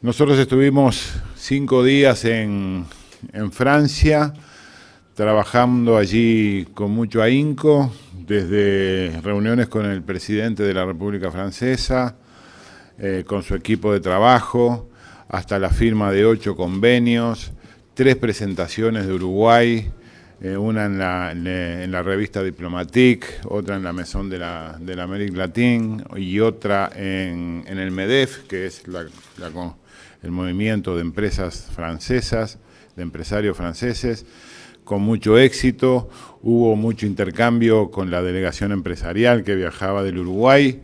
Nosotros estuvimos cinco días en, Francia, trabajando allí con mucho ahínco, desde reuniones con el presidente de la República Francesa, eh, con su equipo de trabajo, hasta la firma de ocho convenios, tres presentaciones de Uruguay, eh, una en la, en revista Diplomatique, otra en la Maison de la, de América Latina y otra en, el MEDEF, que es la el movimiento de empresas francesas, de empresarios franceses, con mucho éxito, hubo mucho intercambio con la delegación empresarial que viajaba del Uruguay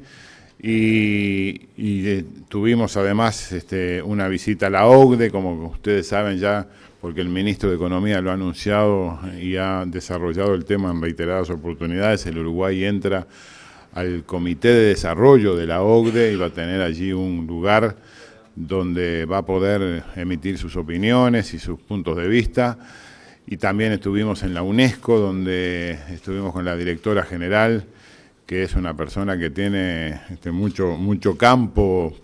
y, eh, tuvimos además este, una visita a la OCDE, como ustedes saben ya, porque el ministro de Economía lo ha anunciado y ha desarrollado el tema en reiteradas oportunidades, el Uruguay entra al Comité de Desarrollo de la OCDE y va a tener allí un lugar donde va a poder emitir sus opiniones y sus puntos de vista. Y también estuvimos en la UNESCO, donde estuvimos con la directora general, que es una persona que tiene este, mucho, mucho campo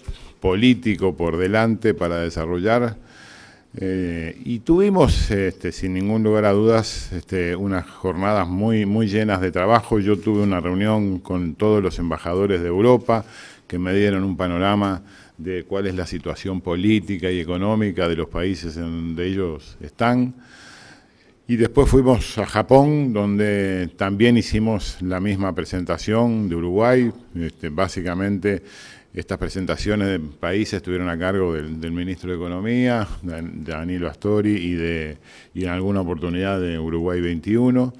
político por delante para desarrollar. Eh, y tuvimos, este, sin ningún lugar a dudas, este, unas jornadas muy, muy llenas de trabajo. Yo tuve una reunión con todos los embajadores de Europa que me dieron un panorama de cuál es la situación política y económica de los países en donde ellos están. Y después fuimos a Japón, donde también hicimos la misma presentación de Uruguay. Este, básicamente, estas presentaciones de países estuvieron a cargo del, ministro de Economía, Danilo Astori, y, de, y en alguna oportunidad de Uruguay 21.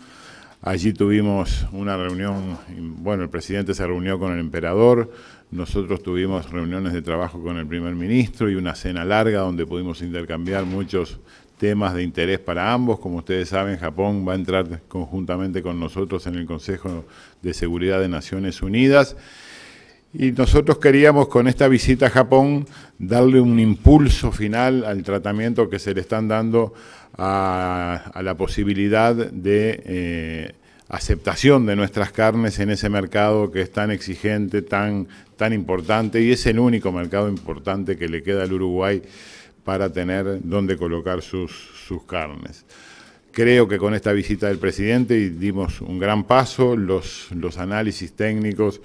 Allí tuvimos una reunión, bueno, el presidente se reunió con el emperador, nosotros tuvimos reuniones de trabajo con el primer ministro y una cena larga donde pudimos intercambiar muchos temas de interés para ambos. Como ustedes saben, Japón va a entrar conjuntamente con nosotros en el Consejo de Seguridad de Naciones Unidas. Y nosotros queríamos con esta visita a Japón darle un impulso final al tratamiento que se le están dando a, la posibilidad de eh, aceptación de nuestras carnes en ese mercado que es tan exigente, tan, importante y es el único mercado importante que le queda al Uruguay para tener dónde colocar sus, carnes. Creo que con esta visita del presidente dimos un gran paso, los análisis técnicos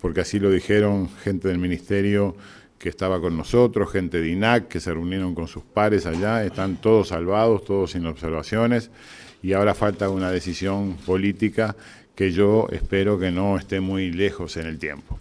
porque así lo dijeron gente del ministerio que estaba con nosotros, gente de INAC, que se reunieron con sus pares allá, están todos salvados, todos sin observaciones, y ahora falta una decisión política que yo espero que no esté muy lejos en el tiempo.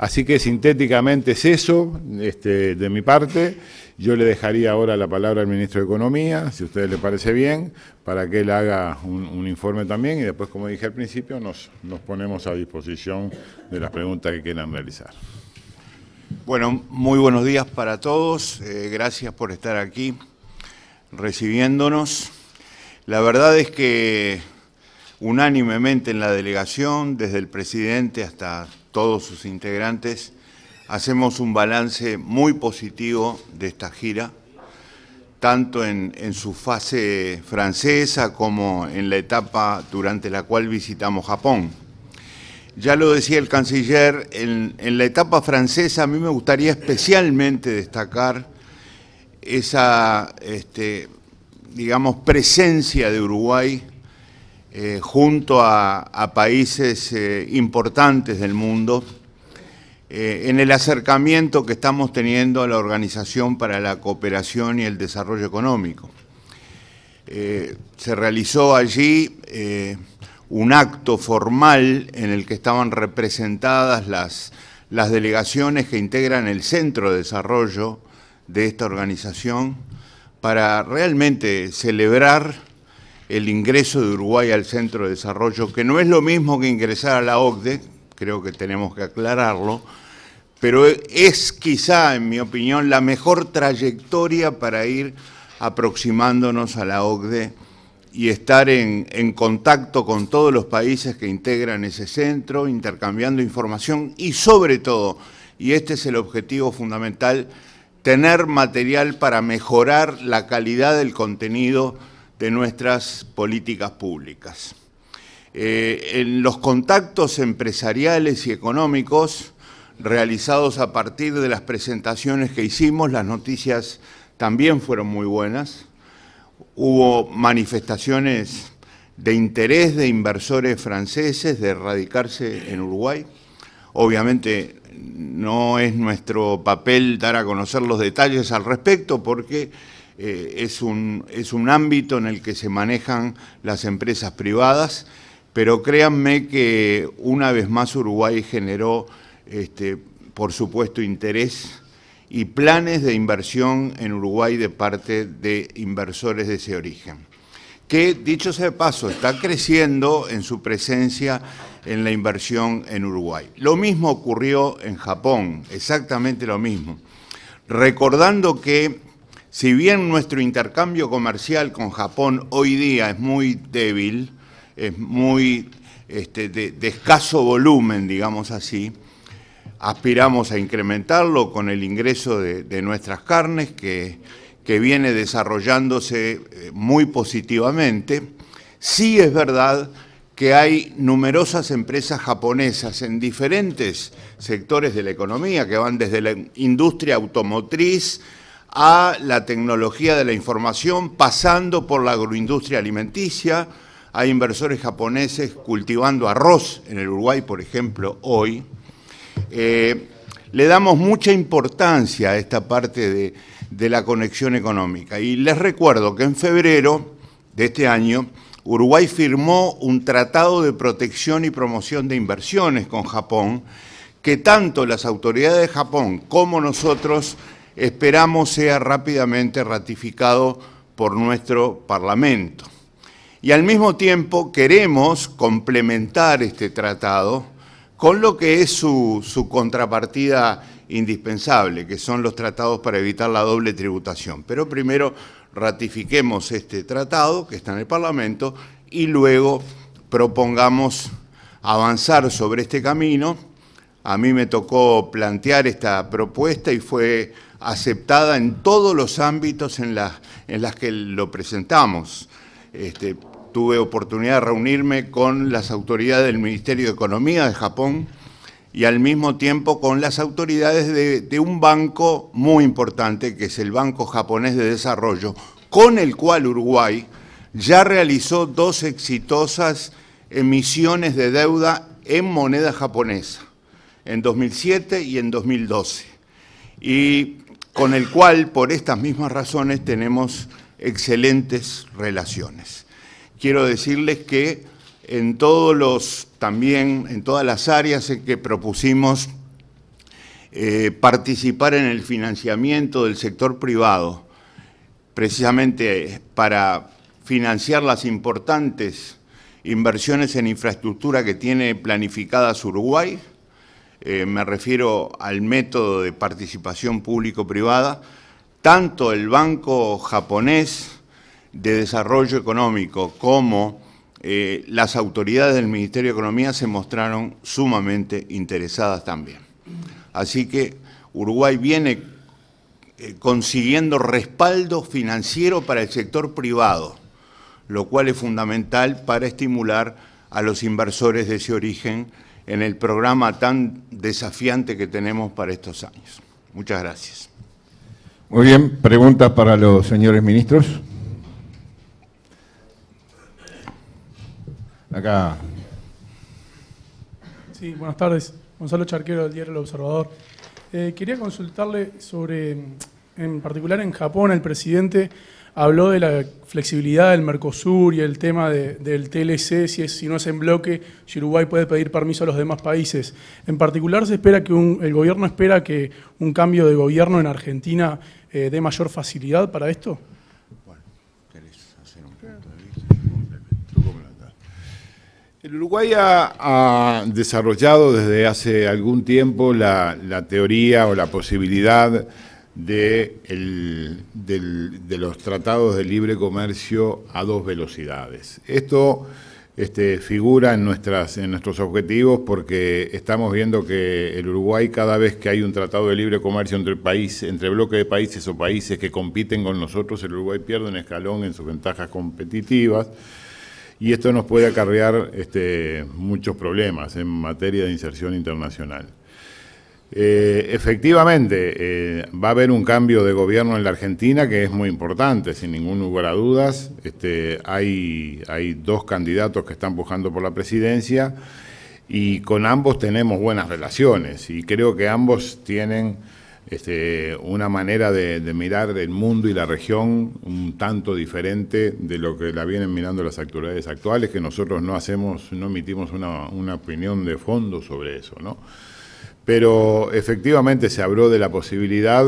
Así que sintéticamente es eso este, de mi parte. Yo le dejaría ahora la palabra al ministro de Economía, si a ustedes le parece bien, para que él haga un, informe también y después, como dije al principio, nos, ponemos a disposición de las preguntas que quieran realizar. Bueno, muy buenos días para todos. Eh, gracias por estar aquí recibiéndonos. La verdad es que unánimemente en la delegación, desde el presidente hasta todos sus integrantes, hacemos un balance muy positivo de esta gira, tanto en, su fase francesa como en la etapa durante la cual visitamos Japón. Ya lo decía el canciller, en, la etapa francesa a mí me gustaría especialmente destacar esa, este, digamos, presencia de Uruguay eh, junto a, países eh, importantes del mundo, eh, en el acercamiento que estamos teniendo a la Organización para la Cooperación y el Desarrollo Económico. se realizó allí un acto formal en el que estaban representadas las, las delegaciones que integran el Centro de Desarrollo de esta organización para realmente celebrar el ingreso de Uruguay al Centro de Desarrollo, que no es lo mismo que ingresar a la OCDE, creo que tenemos que aclararlo, pero es quizá, en mi opinión, la mejor trayectoria para ir aproximándonos a la OCDE y estar en, en, contacto con todos los países que integran ese centro, intercambiando información y sobre todo, y este es el objetivo fundamental, tener material para mejorar la calidad del contenido de nuestras políticas públicas. Eh, en los contactos empresariales y económicos realizados a partir de las presentaciones que hicimos, las noticias también fueron muy buenas. Hubo manifestaciones de interés de inversores franceses de radicarse en Uruguay. Obviamente no es nuestro papel dar a conocer los detalles al respecto porque eh, es, un, es un ámbito en el que se manejan las empresas privadas, pero créanme que una vez más Uruguay generó, este, por supuesto, interés y planes de inversión en Uruguay de parte de inversores de ese origen que, dicho sea de paso, está creciendo en su presencia en la inversión en Uruguay. Lo mismo ocurrió en Japón, exactamente lo mismo. Recordando que si bien nuestro intercambio comercial con Japón hoy día es muy débil, es muy este, de, escaso volumen, digamos así, aspiramos a incrementarlo con el ingreso de, nuestras carnes, que viene desarrollándose eh, muy positivamente. Sí es verdad que hay numerosas empresas japonesas en diferentes sectores de la economía, que van desde la industria automotriz, a la tecnología de la información, pasando por la agroindustria alimenticia. Hay inversores japoneses cultivando arroz en el Uruguay, por ejemplo, hoy. Eh, le damos mucha importancia a esta parte de, de la conexión económica. Y les recuerdo que en febrero de este año, Uruguay firmó un tratado de protección y promoción de inversiones con Japón, que tanto las autoridades de Japón como nosotros esperamos sea rápidamente ratificado por nuestro Parlamento. Y al mismo tiempo queremos complementar este tratado con lo que es su, su contrapartida indispensable, que son los tratados para evitar la doble tributación. Pero primero ratifiquemos este tratado que está en el Parlamento y luego propongamos avanzar sobre este camino. A mí me tocó plantear esta propuesta y fue aceptada en todos los ámbitos en, la, en las que lo presentamos. Este, tuve oportunidad de reunirme con las autoridades del Ministerio de Economía de Japón y al mismo tiempo con las autoridades de, de un banco muy importante, que es el Banco Japonés de Desarrollo, con el cual Uruguay ya realizó dos exitosas emisiones de deuda en moneda japonesa, en 2007 y en 2012. Y con el cual por estas mismas razones tenemos excelentes relaciones. Quiero decirles que en todos los, también en todas las áreas en que propusimos eh, participar en el financiamiento del sector privado, precisamente para financiar las importantes inversiones en infraestructura que tiene planificadas Uruguay, eh, me refiero al método de participación público-privada, tanto el Banco japonés de Desarrollo Económico como eh, las autoridades del Ministerio de Economía se mostraron sumamente interesadas también. Así que Uruguay viene eh, consiguiendo respaldo financiero para el sector privado, lo cual es fundamental para estimular a los inversores de ese origen en el programa tan desafiante que tenemos para estos años. Muchas gracias. Muy bien, preguntas para los señores ministros. Acá. Sí, buenas tardes. Gonzalo Charquero del diario El Observador. Eh, quería consultarle sobre, en particular en Japón, el presidente habló de la flexibilidad del Mercosur y el tema del TLC, si, si no es en bloque, si Uruguay puede pedir permiso a los demás países. En particular, se espera que el gobierno espera que un cambio de gobierno en Argentina eh, dé mayor facilidad para esto. Bueno, hacer un El Uruguay ha, desarrollado desde hace algún tiempo la, la teoría o la posibilidad de, los tratados de libre comercio a dos velocidades. Esto este, figura en, nuestras, en nuestros objetivos porque estamos viendo que el Uruguay cada vez que hay un tratado de libre comercio entre país entre bloques de países o países que compiten con nosotros, el Uruguay pierde un escalón en sus ventajas competitivas y esto nos puede acarrear este, muchos problemas en materia de inserción internacional. Eh, efectivamente, eh, va a haber un cambio de gobierno en la Argentina que es muy importante, sin ningún lugar a dudas. Este, hay, hay dos candidatos que están pujando por la presidencia y con ambos tenemos buenas relaciones y creo que ambos tienen este, una manera de, mirar el mundo y la región un tanto diferente de lo que la vienen mirando las actualidades actuales, que nosotros no hacemos, no emitimos una, una opinión de fondo sobre eso, ¿no? pero efectivamente se habló de la posibilidad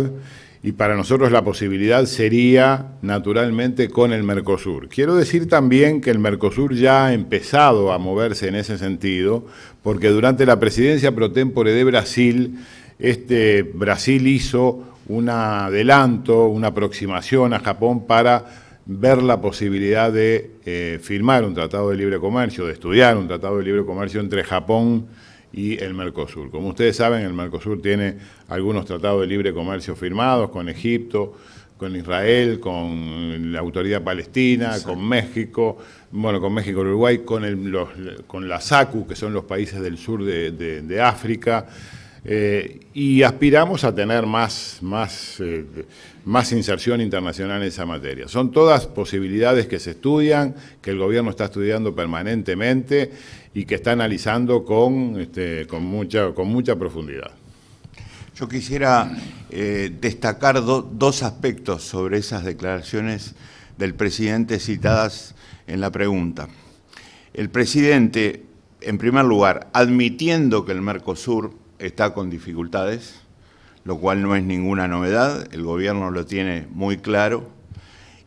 y para nosotros la posibilidad sería naturalmente con el Mercosur. Quiero decir también que el Mercosur ya ha empezado a moverse en ese sentido, porque durante la presidencia pro de Brasil, este Brasil hizo un adelanto, una aproximación a Japón para ver la posibilidad de eh, firmar un tratado de libre comercio, de estudiar un tratado de libre comercio entre Japón y el Mercosur. Como ustedes saben, el Mercosur tiene algunos tratados de libre comercio firmados con Egipto, con Israel, con la autoridad palestina, con México, bueno, con México, Uruguay, con, los, con la SACU, que son los países del sur de África. Eh, y aspiramos a tener más, más, eh, más inserción internacional en esa materia. Son todas posibilidades que se estudian, que el gobierno está estudiando permanentemente y que está analizando con, este, con, mucha, con mucha profundidad. Yo quisiera eh, destacar dos aspectos sobre esas declaraciones del presidente citadas en la pregunta. El presidente, en primer lugar, admitiendo que el Mercosur está con dificultades, lo cual no es ninguna novedad, el gobierno lo tiene muy claro.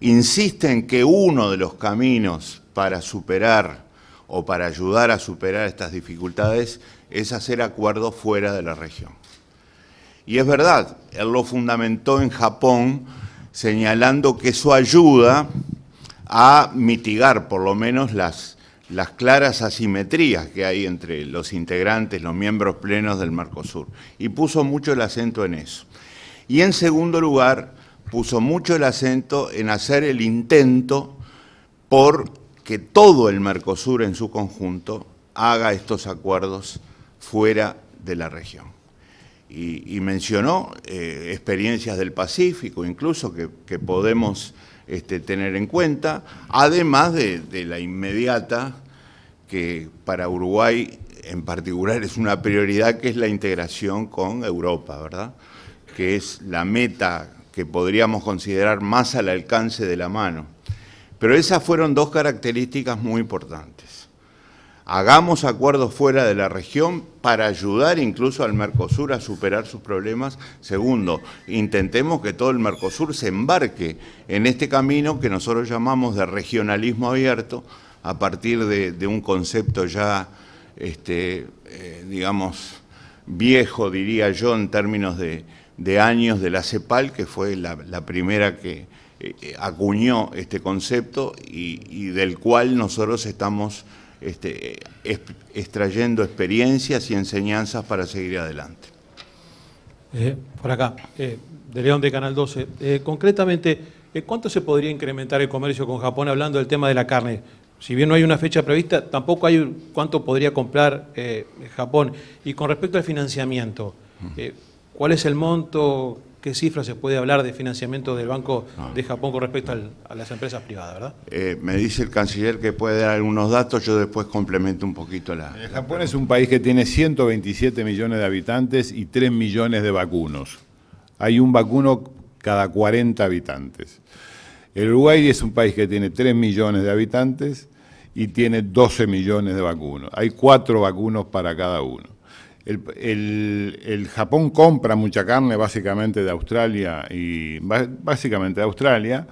Insiste en que uno de los caminos para superar o para ayudar a superar estas dificultades es hacer acuerdos fuera de la región. Y es verdad, él lo fundamentó en Japón señalando que eso ayuda a mitigar por lo menos las las claras asimetrías que hay entre los integrantes, los miembros plenos del Mercosur, y puso mucho el acento en eso. Y en segundo lugar, puso mucho el acento en hacer el intento por que todo el Mercosur en su conjunto haga estos acuerdos fuera de la región. Y, mencionó eh, experiencias del Pacífico, incluso que podemos este, tener en cuenta, además de, la inmediata, que para Uruguay en particular es una prioridad, que es la integración con Europa, ¿verdad? Que es la meta que podríamos considerar más al alcance de la mano. Pero esas fueron dos características muy importantes hagamos acuerdos fuera de la región para ayudar incluso al Mercosur a superar sus problemas. Segundo, intentemos que todo el Mercosur se embarque en este camino que nosotros llamamos de regionalismo abierto, a partir de, un concepto ya, este, eh, digamos, viejo, diría yo, en términos de, años de la CEPAL, que fue la, primera que eh, eh, acuñó este concepto y, y del cual nosotros estamos este, extrayendo experiencias y enseñanzas para seguir adelante. Eh, por acá, eh, de León de Canal 12. Eh, concretamente, ¿cuánto se podría incrementar el comercio con Japón hablando del tema de la carne? Si bien no hay una fecha prevista, tampoco hay cuánto podría comprar Japón. Y con respecto al financiamiento, ¿cuál es el monto? qué cifra se puede hablar de financiamiento del Banco de Japón con respecto a las empresas privadas, ¿verdad? Eh, me dice el canciller que puede dar algunos datos, yo después complemento un poquito la... Eh, Japón es un país que tiene 127 millones de habitantes y 3 millones de vacunos. Hay un vacuno cada 40 habitantes. El Uruguay es un país que tiene 3 millones de habitantes y tiene 12 millones de vacunos. Hay 4 vacunos para cada uno. El, Japón compra mucha carne básicamente de Australia y básicamente de Australia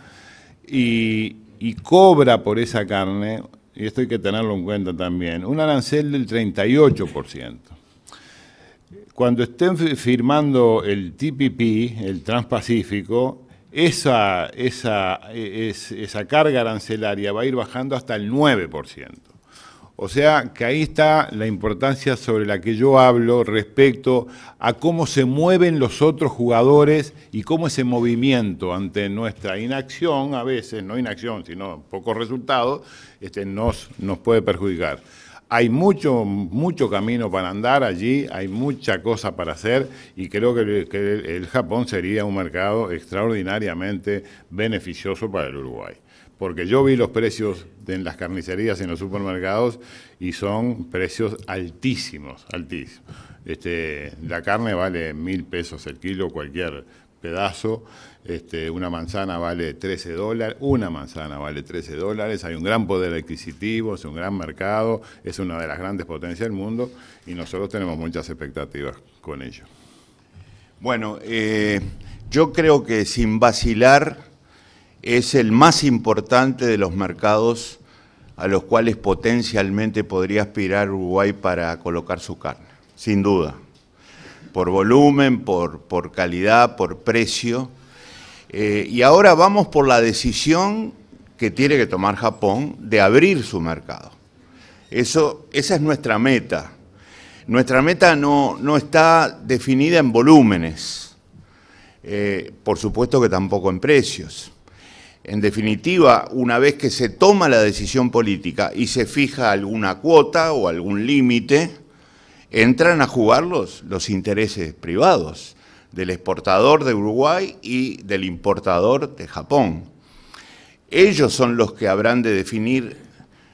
y, cobra por esa carne, y esto hay que tenerlo en cuenta también, un arancel del 38%. Cuando estén firmando el TPP, el Transpacífico, esa, esa, e, esa carga arancelaria va a ir bajando hasta el 9%. O sea que ahí está la importancia sobre la que yo hablo respecto a cómo se mueven los otros jugadores y cómo ese movimiento ante nuestra inacción, a veces, no inacción, sino pocos resultados, este, nos, nos puede perjudicar. Hay mucho, mucho camino para andar allí, hay mucha cosa para hacer y creo que el Japón sería un mercado extraordinariamente beneficioso para el Uruguay porque yo vi los precios en las carnicerías, en los supermercados, y son precios altísimos, altísimos. Este, la carne vale mil pesos el kilo, cualquier pedazo, este, una manzana vale 13 dólares, una manzana vale 13 dólares, hay un gran poder adquisitivo, es un gran mercado, es una de las grandes potencias del mundo y nosotros tenemos muchas expectativas con ello. Bueno, eh, yo creo que sin vacilar es el más importante de los mercados a los cuales potencialmente podría aspirar Uruguay para colocar su carne, sin duda. Por volumen, por, calidad, por precio. Eh, y ahora vamos por la decisión que tiene que tomar Japón de abrir su mercado. esa es nuestra meta. Nuestra meta no, está definida en volúmenes, eh, por supuesto que tampoco en precios. En definitiva, una vez que se toma la decisión política y se fija alguna cuota o algún límite, entran a jugar los, intereses privados del exportador de Uruguay y del importador de Japón. Ellos son los que habrán de definir,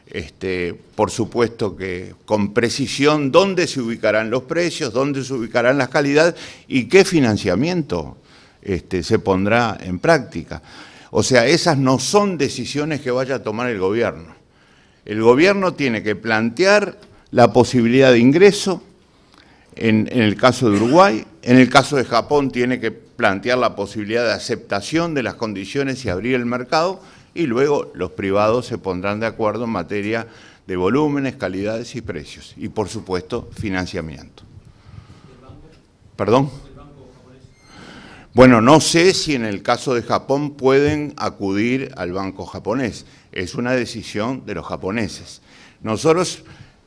este, por supuesto que con precisión, dónde se ubicarán los precios, dónde se ubicarán las calidades y qué financiamiento este, se pondrá en práctica. O sea, esas no son decisiones que vaya a tomar el gobierno. El gobierno tiene que plantear la posibilidad de ingreso, en, el caso de Uruguay, en el caso de Japón tiene que plantear la posibilidad de aceptación de las condiciones y abrir el mercado, y luego los privados se pondrán de acuerdo en materia de volúmenes, calidades y precios, y por supuesto financiamiento. ¿Perdón? Bueno, no sé si en el caso de Japón pueden acudir al banco japonés. Es una decisión de los japoneses. Nosotros,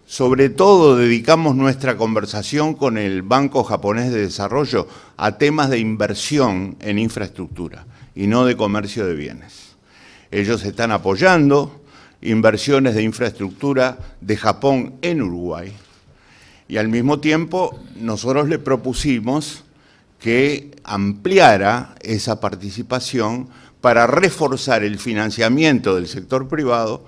sobre todo, dedicamos nuestra conversación con el Banco Japonés de Desarrollo a temas de inversión en infraestructura y no de comercio de bienes. Ellos están apoyando inversiones de infraestructura de Japón en Uruguay y al mismo tiempo nosotros le propusimos que ampliara esa participación para reforzar el financiamiento del sector privado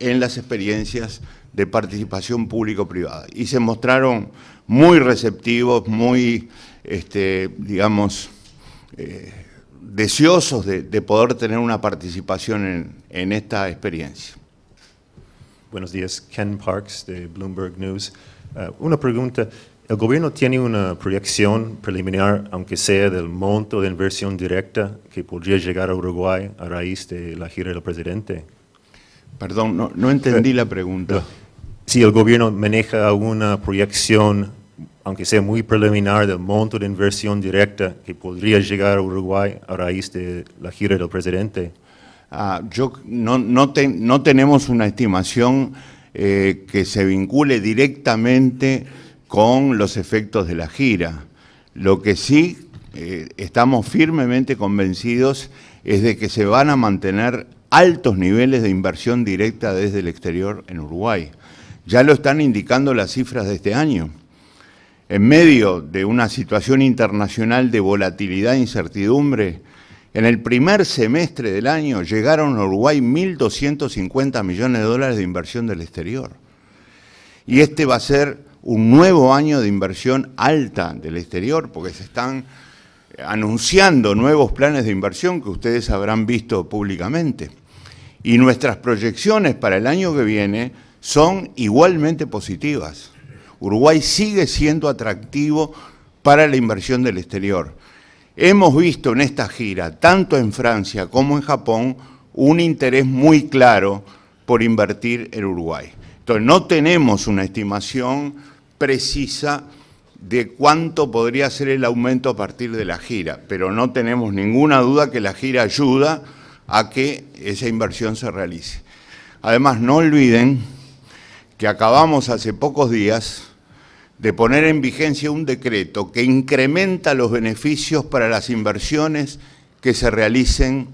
en las experiencias de participación público-privada. Y se mostraron muy receptivos, muy, este, digamos, eh, deseosos de, poder tener una participación en, esta experiencia. Buenos días, Ken Parks de Bloomberg News. Eh, una pregunta. El gobierno tiene una proyección preliminar, aunque sea del monto de inversión directa que podría llegar a Uruguay a raíz de la gira del presidente. Perdón, no, entendí la pregunta. Eh, si el gobierno maneja una proyección, aunque sea muy preliminar, del monto de inversión directa que podría llegar a Uruguay a raíz de la gira del presidente. Ah, yo no, tenemos una estimación eh, que se vincule directamente con los efectos de la gira. Lo que sí eh, estamos firmemente convencidos es de que se van a mantener altos niveles de inversión directa desde el exterior en Uruguay. Ya lo están indicando las cifras de este año. En medio de una situación internacional de volatilidad e incertidumbre, en el primer semestre del año llegaron a Uruguay 1.250 millones de dólares de inversión del exterior. Y este va a ser un nuevo año de inversión alta del exterior, porque se están eh, anunciando nuevos planes de inversión que ustedes habrán visto públicamente. Y nuestras proyecciones para el año que viene son igualmente positivas. Uruguay sigue siendo atractivo para la inversión del exterior. Hemos visto en esta gira, tanto en Francia como en Japón, un interés muy claro por invertir en Uruguay. Entonces no tenemos una estimación precisa de cuánto podría ser el aumento a partir de la gira, pero no tenemos ninguna duda que la gira ayuda a que esa inversión se realice. Además, no olviden que acabamos hace pocos días de poner en vigencia un decreto que incrementa los beneficios para las inversiones que se realicen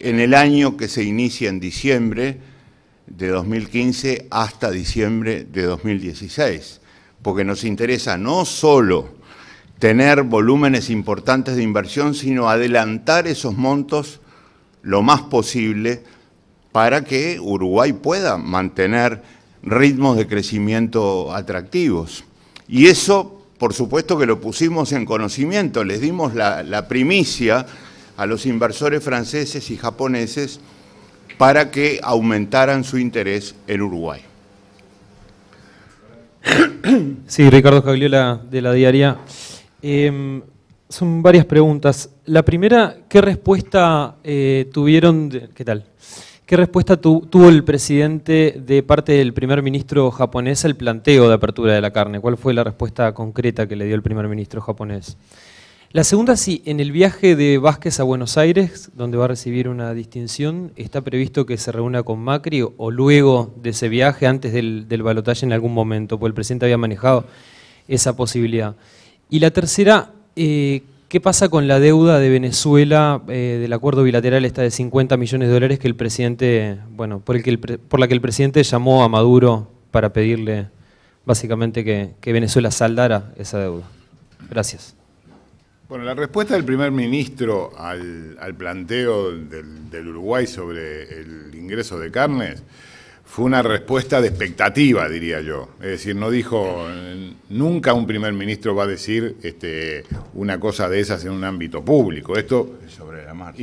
en el año que se inicia en diciembre de 2015 hasta diciembre de 2016 porque nos interesa no solo tener volúmenes importantes de inversión, sino adelantar esos montos lo más posible para que Uruguay pueda mantener ritmos de crecimiento atractivos. Y eso, por supuesto que lo pusimos en conocimiento, les dimos la, la primicia a los inversores franceses y japoneses para que aumentaran su interés en Uruguay. Sí, Ricardo Cagliola de la Diaria. Em, son varias preguntas. La primera, ¿qué respuesta eh, tuvieron? ¿Qué tal? ¿Qué respuesta tuvo el presidente de parte del primer ministro japonés al planteo de apertura de la carne? ¿Cuál fue la respuesta concreta que le dio el primer ministro japonés? La segunda si en el viaje de Vázquez a Buenos Aires, donde va a recibir una distinción, ¿está previsto que se reúna con Macri o luego de ese viaje, antes del, balotaje en algún momento? Porque el presidente había manejado esa posibilidad. Y la tercera, eh, ¿qué pasa con la deuda de Venezuela eh, del acuerdo bilateral esta de 50 millones de dólares que el presidente, bueno, por, por la que el presidente llamó a Maduro para pedirle básicamente que, que Venezuela saldara esa deuda? Gracias. Bueno, la respuesta del primer ministro al, planteo del, Uruguay sobre el ingreso de carnes fue una respuesta de expectativa, diría yo. Es decir, no dijo, nunca un primer ministro va a decir este, una cosa de esas en un ámbito público. Esto, Y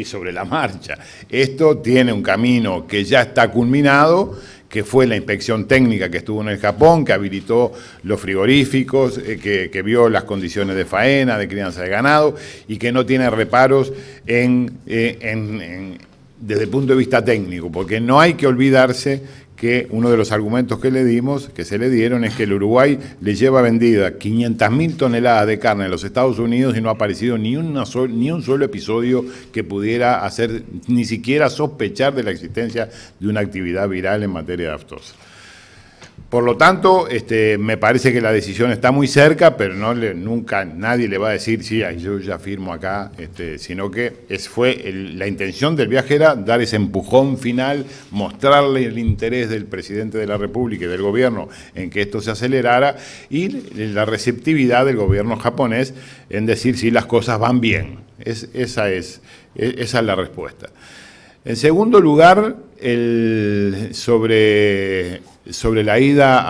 sobre la marcha. Esto tiene un camino que ya está culminado que fue la inspección técnica que estuvo en el Japón, que habilitó los frigoríficos, eh, que, vio las condiciones de faena, de crianza de ganado y que no tiene reparos en, eh, desde el punto de vista técnico, porque no hay que olvidarse que uno de los argumentos que le dimos, que se le dieron, es que el Uruguay le lleva vendida 500.000 toneladas de carne a los Estados Unidos y no ha aparecido ni, una ni un solo episodio que pudiera hacer ni siquiera sospechar de la existencia de una actividad viral en materia de aftosa. Por lo tanto, este, me parece que la decisión está muy cerca, pero no nunca nadie le va a decir, sí, yo ya firmo acá, este, sino que fue la intención del viaje era dar ese empujón final, mostrarle el interés del presidente de la República y del gobierno en que esto se acelerara y la receptividad del gobierno japonés en decir si las cosas van bien. esa, es, e, esa es la respuesta. En segundo lugar, sobre, sobre la ida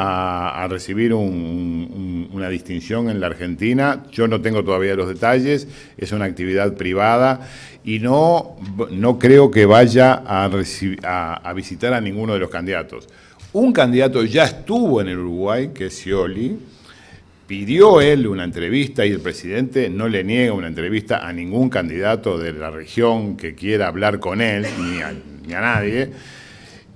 a, recibir una distinción en la Argentina, yo no tengo todavía los detalles, es una actividad privada y no, no creo que vaya a, visitar a ninguno de los candidatos. Un candidato ya estuvo en el Uruguay, que es Scioli, pidió él una entrevista y el presidente no le niega una entrevista a ningún candidato de la región que quiera hablar con él, ni a, nadie.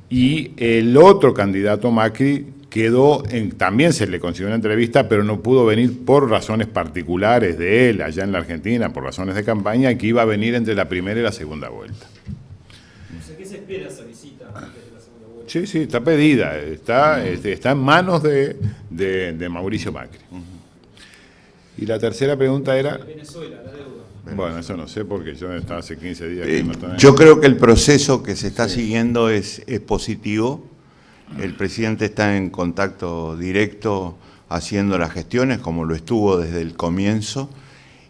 Y el otro candidato, Macri, quedó, en, también se le consiguió una entrevista, pero no pudo venir por razones particulares de él allá en la Argentina, por razones de campaña, que iba a venir entre la primera y la segunda vuelta. ¿Qué se espera Sí, sí, está pedida, está, mm. este, está en manos de, Mauricio Macri. Y la tercera pregunta era... Venezuela, la deuda. Bueno, eso no sé porque yo estaba hace 15 días. Eh, yo creo que el proceso que se está siguiendo es positivo. El presidente está en contacto directo haciendo las gestiones, como lo estuvo desde el comienzo.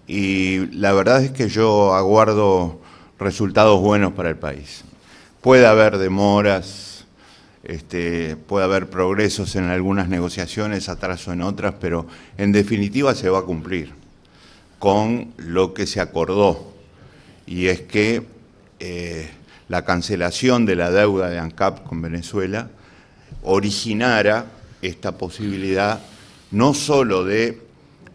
Y la verdad es que yo aguardo resultados buenos para el país. Puede haber demoras, este, puede haber progresos en algunas negociaciones, atraso en otras, pero en definitiva se va a cumplir con lo que se acordó, y es que eh, la cancelación de la deuda de ANCAP con Venezuela originara esta posibilidad no solo de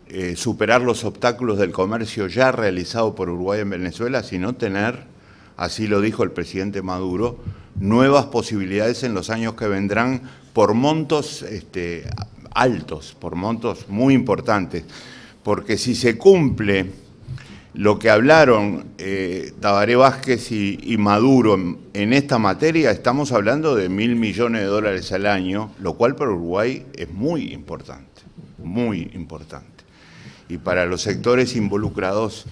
eh, superar los obstáculos del comercio ya realizado por Uruguay en Venezuela, sino tener, así lo dijo el presidente Maduro, nuevas posibilidades en los años que vendrán por montos este, altos, por montos muy importantes. Porque si se cumple lo que hablaron eh, Tabaré Vázquez y, Maduro en, esta materia, estamos hablando de mil millones de dólares al año, lo cual para Uruguay es muy importante, muy importante. Y para los sectores involucrados,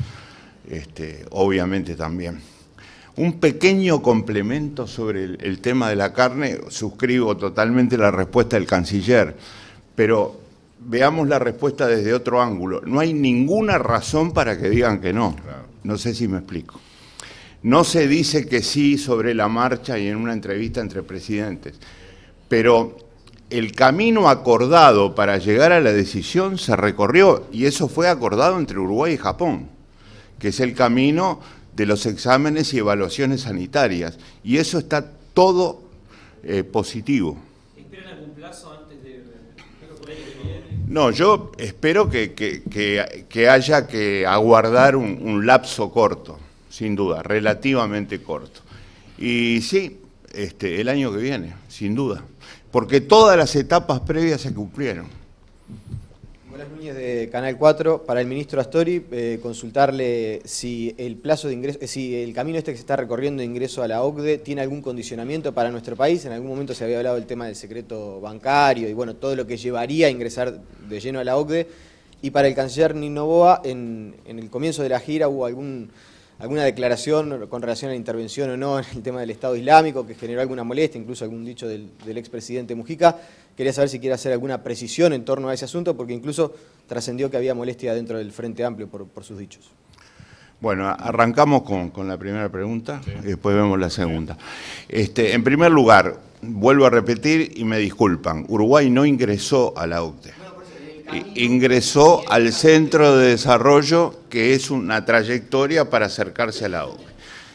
este, obviamente también un pequeño complemento sobre el, tema de la carne. Suscribo totalmente la respuesta del canciller, pero veamos la respuesta desde otro ángulo. No hay ninguna razón para que digan que no. No sé si me explico. No se dice que sí sobre la marcha y en una entrevista entre presidentes, pero el camino acordado para llegar a la decisión se recorrió y eso fue acordado entre Uruguay y Japón, que es el camino de los exámenes y evaluaciones sanitarias. Y eso está todo eh, positivo. ¿Esperan algún plazo antes de... No, yo espero que, haya que aguardar un, lapso corto, sin duda, relativamente corto. Y sí, este, el año que viene, sin duda, porque todas las etapas previas se cumplieron. Nicolás Núñez de Canal 4, para el ministro Astori, eh, consultarle si el plazo de ingreso, eh, si el camino este que se está recorriendo de ingreso a la OCDE tiene algún condicionamiento para nuestro país. En algún momento se había hablado del tema del secreto bancario y bueno, todo lo que llevaría a ingresar de lleno a la OCDE. Y para el canciller Ninoboa, en, en el comienzo de la gira hubo algún alguna declaración con relación a la intervención o no en el tema del Estado Islámico que generó alguna molestia, incluso algún dicho del, expresidente Mujica. Quería saber si quiere hacer alguna precisión en torno a ese asunto, porque incluso trascendió que había molestia dentro del Frente Amplio por, sus dichos. Bueno, arrancamos con, la primera pregunta y después vemos la segunda. Este, en primer lugar, vuelvo a repetir y me disculpan, Uruguay no ingresó a la OCDE ingresó al Centro de Desarrollo, que es una trayectoria para acercarse a la ODE.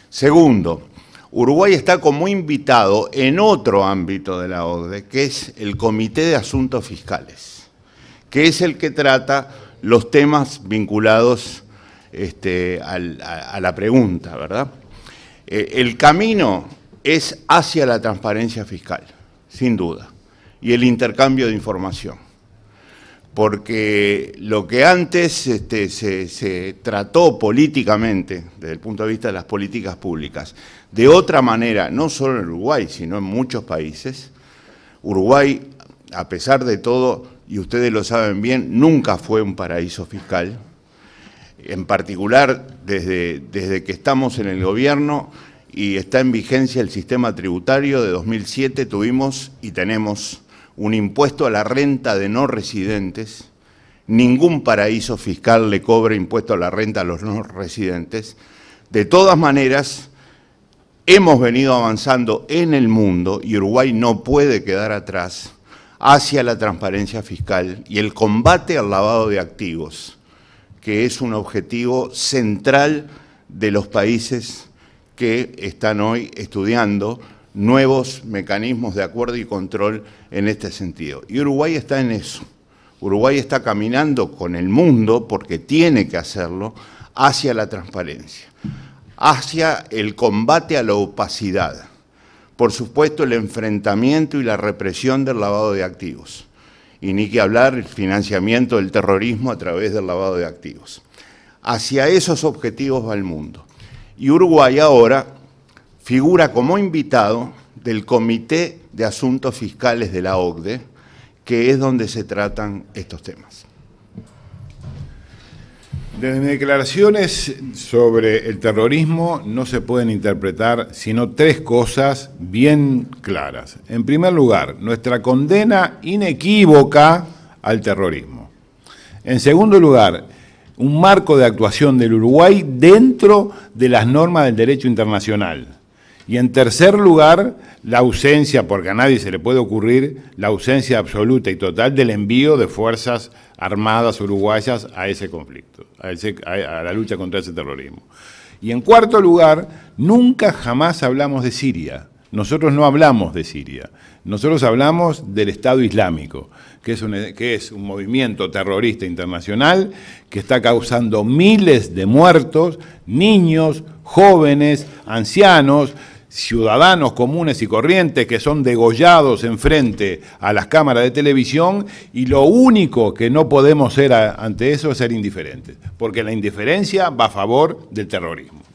Segundo, Uruguay está como invitado en otro ámbito de la OCDE, que es el Comité de Asuntos Fiscales, que es el que trata los temas vinculados este, a, la pregunta, ¿verdad? Eh, el camino es hacia la transparencia fiscal, sin duda, y el intercambio de información porque lo que antes este, se, trató políticamente, desde el punto de vista de las políticas públicas, de otra manera, no solo en Uruguay, sino en muchos países, Uruguay, a pesar de todo, y ustedes lo saben bien, nunca fue un paraíso fiscal, en particular desde, desde que estamos en el gobierno y está en vigencia el sistema tributario de 2007, tuvimos y tenemos un impuesto a la renta de no residentes, ningún paraíso fiscal le cobra impuesto a la renta a los no residentes. De todas maneras, hemos venido avanzando en el mundo y Uruguay no puede quedar atrás hacia la transparencia fiscal y el combate al lavado de activos, que es un objetivo central de los países que están hoy estudiando nuevos mecanismos de acuerdo y control en este sentido. Y Uruguay está en eso. Uruguay está caminando con el mundo, porque tiene que hacerlo, hacia la transparencia, hacia el combate a la opacidad. Por supuesto, el enfrentamiento y la represión del lavado de activos. Y ni que hablar el financiamiento del terrorismo a través del lavado de activos. Hacia esos objetivos va el mundo. Y Uruguay ahora figura como invitado del Comité de Asuntos Fiscales de la OCDE, que es donde se tratan estos temas. Desde mis declaraciones sobre el terrorismo no se pueden interpretar sino tres cosas bien claras. En primer lugar, nuestra condena inequívoca al terrorismo. En segundo lugar, un marco de actuación del Uruguay dentro de las normas del derecho internacional y en tercer lugar, la ausencia, porque a nadie se le puede ocurrir, la ausencia absoluta y total del envío de fuerzas armadas uruguayas a ese conflicto, a, la lucha contra ese terrorismo. Y en cuarto lugar, nunca jamás hablamos de Siria. Nosotros no hablamos de Siria, nosotros hablamos del Estado Islámico, que es, un, movimiento terrorista internacional que está causando miles de muertos, niños, jóvenes, ancianos, ciudadanos comunes y corrientes que son degollados enfrente a las cámaras de televisión y lo único que no podemos ser ante eso es ser indiferentes, porque la indiferencia va a favor del terrorismo.